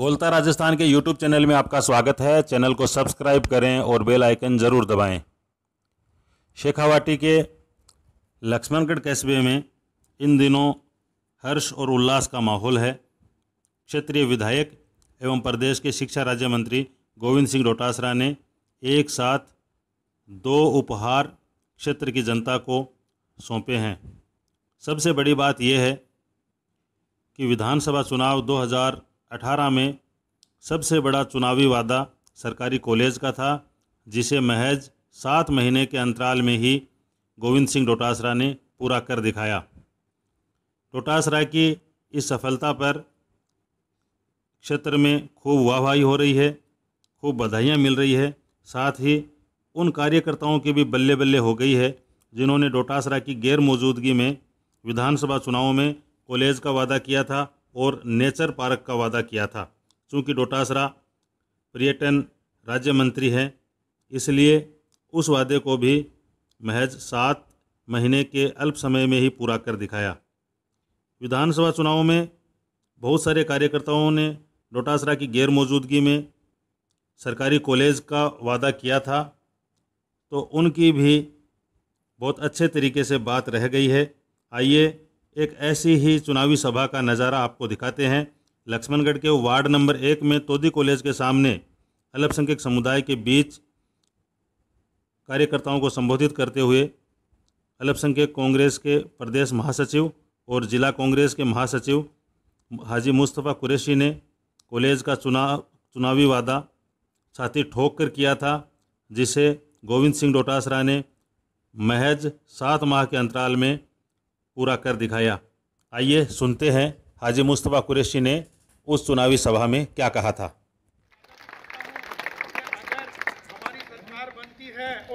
बोलता राजस्थान के YouTube channel में आपका स्वागत है चैनल को सब्सक्राइब करें और बेल आइकन ज़रूर दबाएं। शेखावाटी के लक्ष्मणगढ़ कस्बे में इन दिनों हर्ष और उल्लास का माहौल है क्षेत्रीय विधायक एवं प्रदेश के शिक्षा राज्य मंत्री गोविंद सिंह डोटासरा ने एक साथ दो उपहार क्षेत्र की जनता को सौंपे हैं सबसे बड़ी बात यह है कि विधानसभा चुनाव दो 2018 में सबसे बड़ा चुनावी वादा सरकारी कॉलेज का था जिसे महज सात महीने के अंतराल में ही गोविंद सिंह डोटासरा ने पूरा कर दिखाया डोटासरा की इस सफलता पर क्षेत्र में खूब वाहवाही हो रही है खूब बधाइयाँ मिल रही है साथ ही उन कार्यकर्ताओं की भी बल्ले बल्ले हो गई है जिन्होंने डोटासरा की गैर मौजूदगी में विधानसभा चुनावों में कॉलेज का वादा किया था और नेचर पार्क का वादा किया था चूँकि डोटासरा पर्यटन राज्य मंत्री हैं इसलिए उस वादे को भी महज सात महीने के अल्प समय में ही पूरा कर दिखाया विधानसभा चुनाव में बहुत सारे कार्यकर्ताओं ने डोटासरा की गैर मौजूदगी में सरकारी कॉलेज का वादा किया था तो उनकी भी बहुत अच्छे तरीके से बात रह गई है आइए एक ऐसी ही चुनावी सभा का नज़ारा आपको दिखाते हैं लक्ष्मणगढ़ के वार्ड नंबर एक में तोदी कॉलेज के सामने अल्पसंख्यक समुदाय के बीच कार्यकर्ताओं को संबोधित करते हुए अल्पसंख्यक कांग्रेस के प्रदेश महासचिव और जिला कांग्रेस के महासचिव हाजी मुस्तफ़ा कुरैशी ने कॉलेज का चुनाव चुनावी वादा छाती ठोक कर किया था जिसे गोविंद सिंह डोटासरा ने महज सात माह के अंतराल में पूरा कर दिखाया आइए सुनते हैं हाजी मुस्तफ़ा कुरैशी ने उस चुनावी सभा में क्या कहा था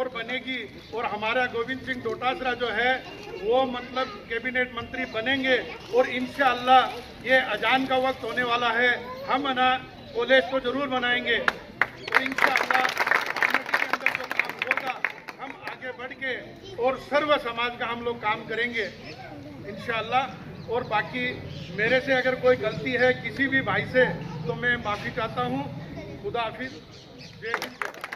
और बनेगी और हमारा गोविंद सिंह डोटासरा जो है वो मतलब कैबिनेट मंत्री बनेंगे और इन ये अजान का वक्त होने वाला है हम ना कॉलेज को जरूर बनाएंगे और इन होगा हम आगे बढ़ के और सर्व समाज का हम लोग काम करेंगे इन और बाकी मेरे से अगर कोई गलती है किसी भी भाई से तो मैं माफ़ी चाहता हूँ खुदा हाफिज़ जय हिंद